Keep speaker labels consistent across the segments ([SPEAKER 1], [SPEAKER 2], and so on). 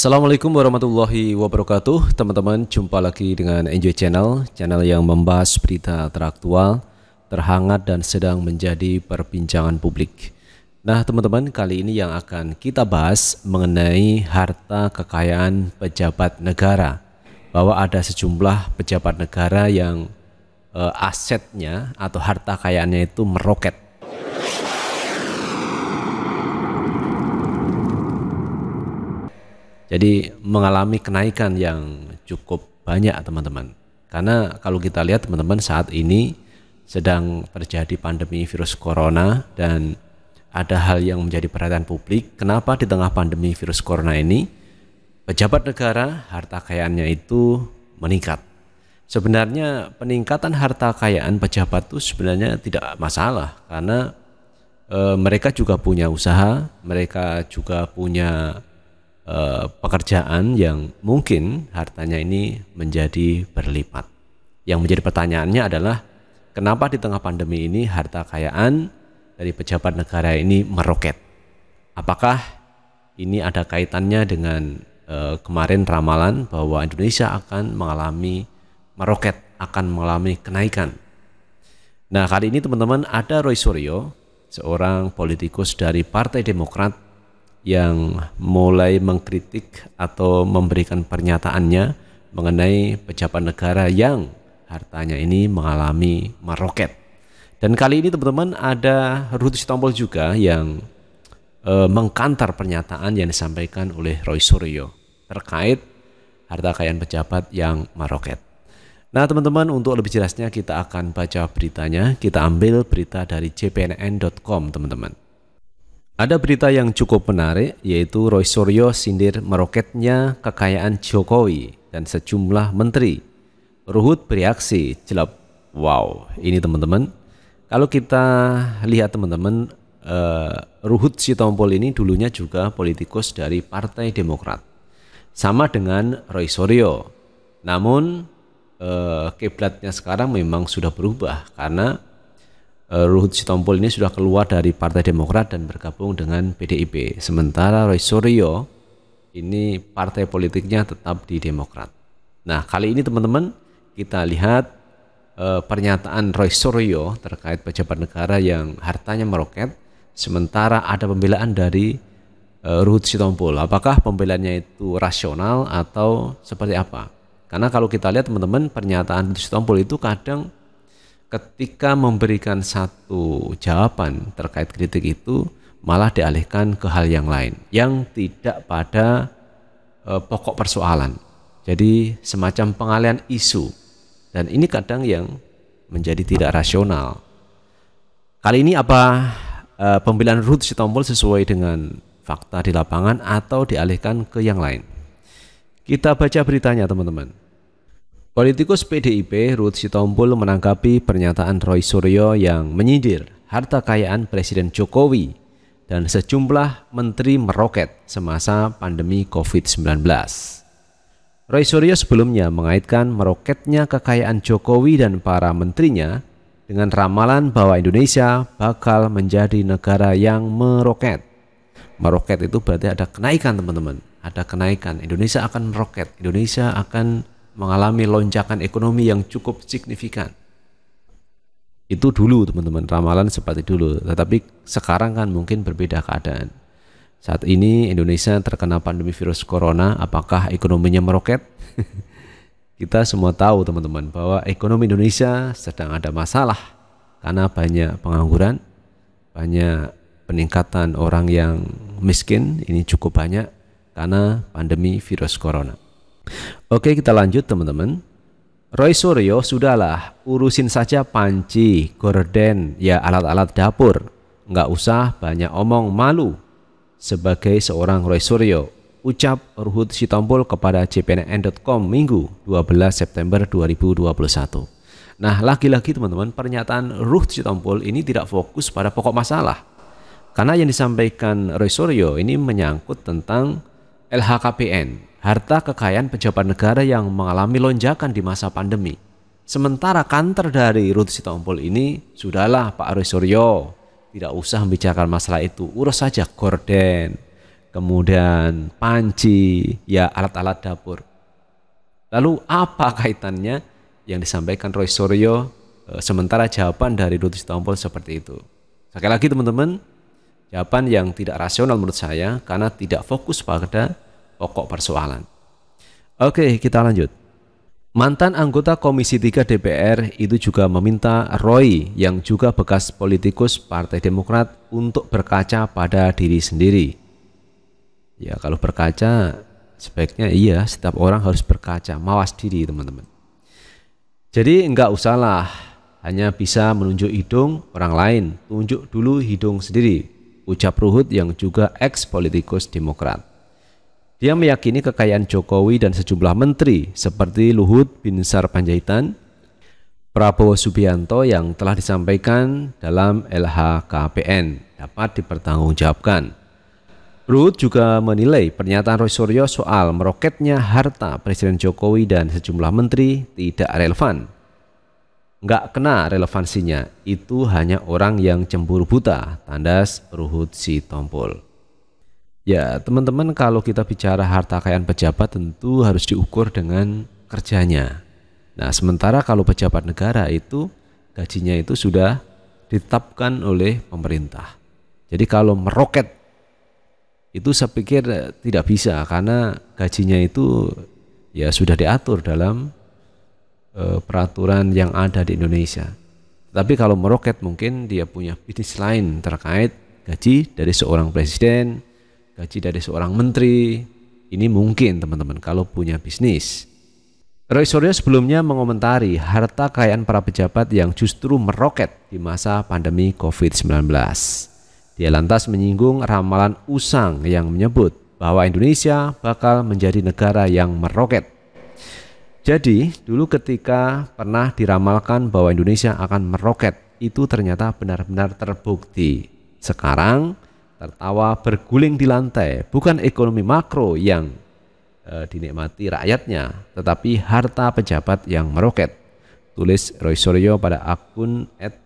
[SPEAKER 1] Assalamualaikum warahmatullahi wabarakatuh Teman-teman jumpa lagi dengan Enjoy Channel Channel yang membahas berita teraktual Terhangat dan sedang menjadi perbincangan publik Nah teman-teman kali ini yang akan kita bahas Mengenai harta kekayaan pejabat negara Bahwa ada sejumlah pejabat negara yang e, Asetnya atau harta kekayaannya itu meroket Jadi mengalami kenaikan yang cukup banyak teman-teman. Karena kalau kita lihat teman-teman saat ini sedang terjadi pandemi virus corona dan ada hal yang menjadi perhatian publik. Kenapa di tengah pandemi virus corona ini pejabat negara harta kekayaannya itu meningkat? Sebenarnya peningkatan harta kekayaan pejabat itu sebenarnya tidak masalah karena e, mereka juga punya usaha, mereka juga punya Eh, pekerjaan yang mungkin hartanya ini menjadi berlipat. Yang menjadi pertanyaannya adalah kenapa di tengah pandemi ini harta kekayaan dari pejabat negara ini meroket? Apakah ini ada kaitannya dengan uh, kemarin ramalan bahwa Indonesia akan mengalami meroket, akan mengalami kenaikan? Nah, kali ini teman-teman ada Roy Suryo, seorang politikus dari Partai Demokrat yang mulai mengkritik atau memberikan pernyataannya mengenai pejabat negara yang hartanya ini mengalami meroket. Dan kali ini teman-teman ada Ruth Sitompul juga yang e, mengkantar pernyataan yang disampaikan oleh Roy Suryo terkait harta kekayaan pejabat yang meroket. Nah teman-teman untuk lebih jelasnya kita akan baca beritanya, kita ambil berita dari jpnn.com teman-teman. Ada berita yang cukup menarik, yaitu Roy Suryo sindir meroketnya kekayaan Jokowi dan sejumlah menteri. Ruhut bereaksi, jelap. Wow, ini teman-teman. Kalau kita lihat teman-teman, eh, Ruhut Sitompul ini dulunya juga politikus dari Partai Demokrat. Sama dengan Roy Suryo. Namun, eh, kiblatnya sekarang memang sudah berubah karena Eh, Ruhut Sitompul ini sudah keluar dari Partai Demokrat dan bergabung dengan PDIP. Sementara Roy Suryo ini partai politiknya tetap di Demokrat. Nah, kali ini teman-teman kita lihat eh, pernyataan Roy Suryo terkait pejabat negara yang hartanya meroket sementara ada pembelaan dari eh, Ruhut Sitompul. Apakah pembelaannya itu rasional atau seperti apa? Karena kalau kita lihat teman-teman pernyataan Ruhut Sitompul itu kadang ketika memberikan satu jawaban terkait kritik itu malah dialihkan ke hal yang lain yang tidak pada e, pokok persoalan. Jadi semacam pengalian isu dan ini kadang yang menjadi tidak rasional. Kali ini apa e, pembelian Ruth Sitompul sesuai dengan fakta di lapangan atau dialihkan ke yang lain? Kita baca beritanya teman-teman. Politikus PDIP Ruth Sitompul menanggapi pernyataan Roy Suryo yang menyindir harta kekayaan Presiden Jokowi dan sejumlah menteri meroket semasa pandemi COVID-19. Roy Suryo sebelumnya mengaitkan meroketnya kekayaan Jokowi dan para menterinya dengan ramalan bahwa Indonesia bakal menjadi negara yang meroket. Meroket itu berarti ada kenaikan teman-teman, ada kenaikan. Indonesia akan meroket, Indonesia akan mengalami lonjakan ekonomi yang cukup signifikan. Itu dulu teman-teman, ramalan seperti dulu. Tetapi sekarang kan mungkin berbeda keadaan. Saat ini Indonesia terkena pandemi virus corona, apakah ekonominya meroket? Kita semua tahu teman-teman bahwa ekonomi Indonesia sedang ada masalah karena banyak pengangguran, banyak peningkatan orang yang miskin, ini cukup banyak karena pandemi virus corona. Oke, kita lanjut teman-teman. Roy Suryo, sudahlah, urusin saja panci, gorden, ya alat-alat dapur. Nggak usah banyak omong malu. Sebagai seorang Roy Suryo, ucap Ruhut Sitompul kepada cpnn.com Minggu 12 September 2021. Nah, lagi-lagi teman-teman, pernyataan Ruhut Sitompul ini tidak fokus pada pokok masalah. Karena yang disampaikan Roy Suryo ini menyangkut tentang LHKPN, harta kekayaan pejabat negara yang mengalami lonjakan di masa pandemi. Sementara kantor dari Ruth Sitompul ini, sudahlah Pak Roy Suryo, tidak usah membicarakan masalah itu, urus saja gorden, kemudian panci, ya alat-alat dapur. Lalu apa kaitannya yang disampaikan Roy Suryo? Eh, sementara jawaban dari Ruth Sitompul seperti itu. Sekali lagi teman-teman, jawaban yang tidak rasional menurut saya karena tidak fokus pada pokok persoalan. Oke, kita lanjut. Mantan anggota Komisi 3 DPR itu juga meminta Roy yang juga bekas politikus Partai Demokrat untuk berkaca pada diri sendiri. Ya, kalau berkaca sebaiknya iya setiap orang harus berkaca, mawas diri teman-teman. Jadi enggak usahlah hanya bisa menunjuk hidung orang lain, tunjuk dulu hidung sendiri ucap Ruhut yang juga ex-politikus Demokrat. Dia meyakini kekayaan Jokowi dan sejumlah menteri seperti Luhut Binsar Panjaitan, Prabowo Subianto yang telah disampaikan dalam LHKPN dapat dipertanggungjawabkan. Ruhut juga menilai pernyataan Roy Suryo soal meroketnya harta Presiden Jokowi dan sejumlah menteri tidak relevan nggak kena relevansinya. Itu hanya orang yang cemburu buta, tandas Ruhut si Tompol. Ya, teman-teman kalau kita bicara harta kekayaan pejabat tentu harus diukur dengan kerjanya. Nah, sementara kalau pejabat negara itu gajinya itu sudah ditetapkan oleh pemerintah. Jadi kalau meroket itu saya pikir tidak bisa karena gajinya itu ya sudah diatur dalam Eh, peraturan yang ada di Indonesia. Tapi kalau meroket mungkin dia punya bisnis lain terkait gaji dari seorang presiden, gaji dari seorang menteri. Ini mungkin teman-teman kalau punya bisnis. Roy Suryo sebelumnya mengomentari harta kekayaan para pejabat yang justru meroket di masa pandemi COVID-19. Dia lantas menyinggung ramalan Usang yang menyebut bahwa Indonesia bakal menjadi negara yang meroket jadi, dulu ketika pernah diramalkan bahwa Indonesia akan meroket, itu ternyata benar-benar terbukti. Sekarang, tertawa berguling di lantai, bukan ekonomi makro yang e, dinikmati rakyatnya, tetapi harta pejabat yang meroket. Tulis Roy Suryo pada
[SPEAKER 2] akun
[SPEAKER 1] at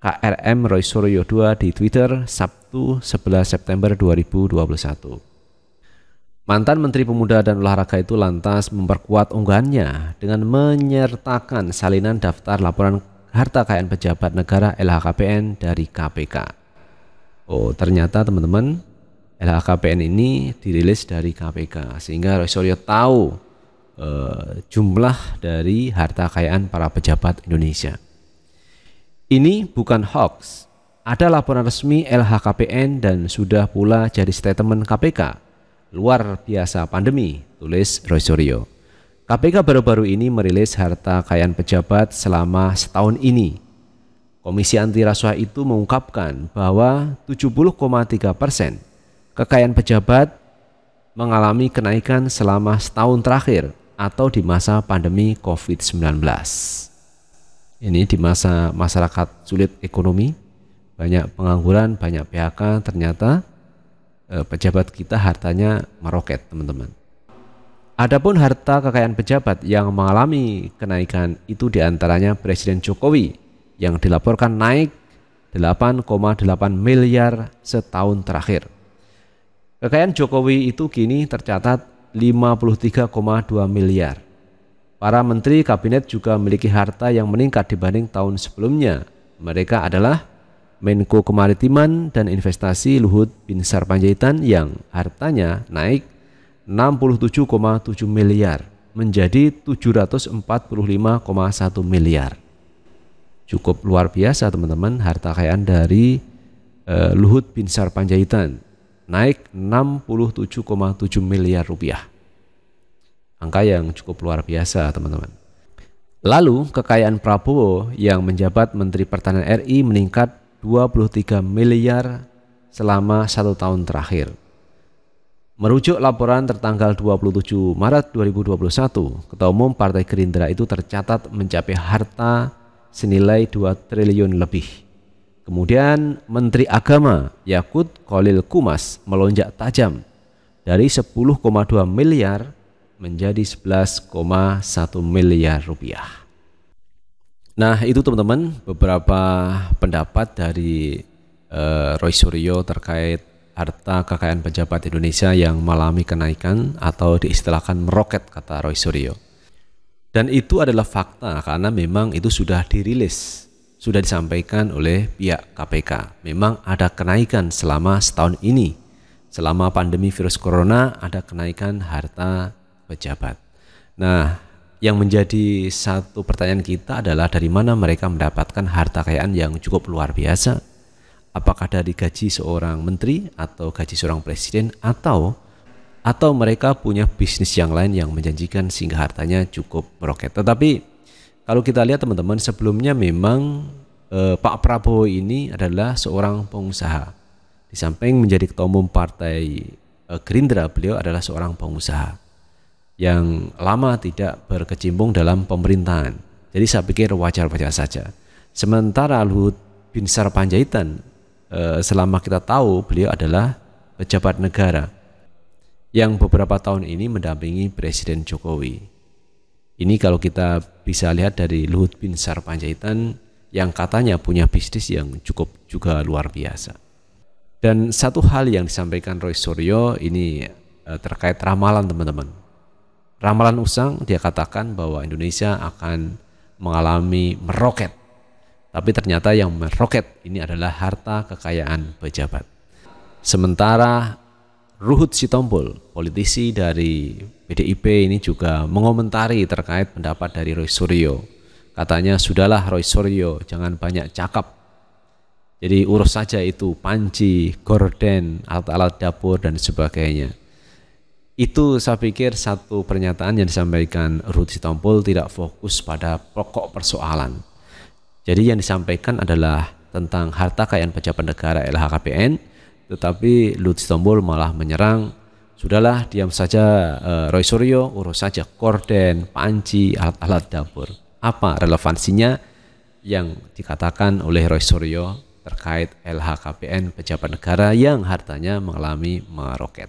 [SPEAKER 1] KRM Roy Suryo 2 di Twitter Sabtu 11 September 2021. Mantan Menteri Pemuda dan Olahraga itu lantas memperkuat unggahannya dengan menyertakan salinan daftar laporan harta kekayaan pejabat negara LHKPN dari KPK. Oh, ternyata teman-teman LHKPN ini dirilis dari KPK sehingga Suryo tahu eh, jumlah dari harta kekayaan para pejabat Indonesia. Ini bukan hoax. Ada laporan resmi LHKPN dan sudah pula jadi statement KPK luar biasa pandemi, tulis Roy Suryo. KPK baru-baru ini merilis harta kekayaan pejabat selama setahun ini. Komisi Anti Rasuah itu mengungkapkan bahwa 70,3 persen kekayaan pejabat mengalami kenaikan selama setahun terakhir atau di masa pandemi COVID-19. Ini di masa masyarakat sulit ekonomi, banyak pengangguran, banyak PHK, ternyata Eh, pejabat kita hartanya meroket, teman-teman. Adapun harta kekayaan pejabat yang mengalami kenaikan itu diantaranya Presiden Jokowi yang dilaporkan naik 8,8 miliar setahun terakhir. Kekayaan Jokowi itu kini tercatat 53,2 miliar. Para menteri kabinet juga memiliki harta yang meningkat dibanding tahun sebelumnya. Mereka adalah Menko Kemaritiman dan Investasi Luhut Bin Sarpanjaitan yang hartanya naik 67,7 miliar menjadi 745,1 miliar. Cukup luar biasa teman-teman harta kekayaan dari uh, Luhut Bin Sarpanjaitan naik 67,7 miliar rupiah. Angka yang cukup luar biasa teman-teman. Lalu kekayaan Prabowo yang menjabat Menteri Pertanian RI meningkat 23 miliar selama satu tahun terakhir. Merujuk laporan tertanggal 27 Maret 2021, Ketua Umum Partai Gerindra itu tercatat mencapai harta senilai 2 triliun lebih. Kemudian Menteri Agama Yakut Kolil Kumas melonjak tajam dari 10,2 miliar menjadi 11,1 miliar rupiah. Nah itu teman-teman beberapa pendapat dari uh, Roy Suryo terkait harta kekayaan pejabat Indonesia yang mengalami kenaikan atau diistilahkan meroket kata Roy Suryo. Dan itu adalah fakta karena memang itu sudah dirilis, sudah disampaikan oleh pihak KPK. Memang ada kenaikan selama setahun ini. Selama pandemi virus corona ada kenaikan harta pejabat. Nah, yang menjadi satu pertanyaan kita adalah dari mana mereka mendapatkan harta kekayaan yang cukup luar biasa? Apakah dari gaji seorang menteri atau gaji seorang presiden atau atau mereka punya bisnis yang lain yang menjanjikan sehingga hartanya cukup meroket. Tetapi kalau kita lihat teman-teman sebelumnya memang eh, Pak Prabowo ini adalah seorang pengusaha. Di samping menjadi ketua umum partai eh, Gerindra, beliau adalah seorang pengusaha yang lama tidak berkecimpung dalam pemerintahan. Jadi saya pikir wajar-wajar saja. Sementara Luhut bin Sarpanjaitan eh, selama kita tahu beliau adalah pejabat negara yang beberapa tahun ini mendampingi Presiden Jokowi. Ini kalau kita bisa lihat dari Luhut bin Sarpanjaitan yang katanya punya bisnis yang cukup juga luar biasa. Dan satu hal yang disampaikan Roy Suryo ini eh, terkait ramalan teman-teman Ramalan usang dia katakan bahwa Indonesia akan mengalami meroket. Tapi ternyata yang meroket ini adalah harta kekayaan pejabat. Sementara Ruhut Sitompul, politisi dari PDIP ini juga mengomentari terkait pendapat dari Roy Suryo. Katanya, sudahlah Roy Suryo, jangan banyak cakap. Jadi urus saja itu panci, gorden, alat-alat dapur dan sebagainya. Itu saya pikir satu pernyataan yang disampaikan Ruth Sitompul tidak fokus pada pokok persoalan. Jadi yang disampaikan adalah tentang harta kekayaan pejabat negara LHKPN, tetapi Ruth Sitompul malah menyerang Sudahlah, diam saja eh, Roy Suryo, urus saja korden, panci, alat-alat dapur. Apa relevansinya yang dikatakan oleh Roy Suryo terkait LHKPN pejabat negara yang hartanya mengalami meroket?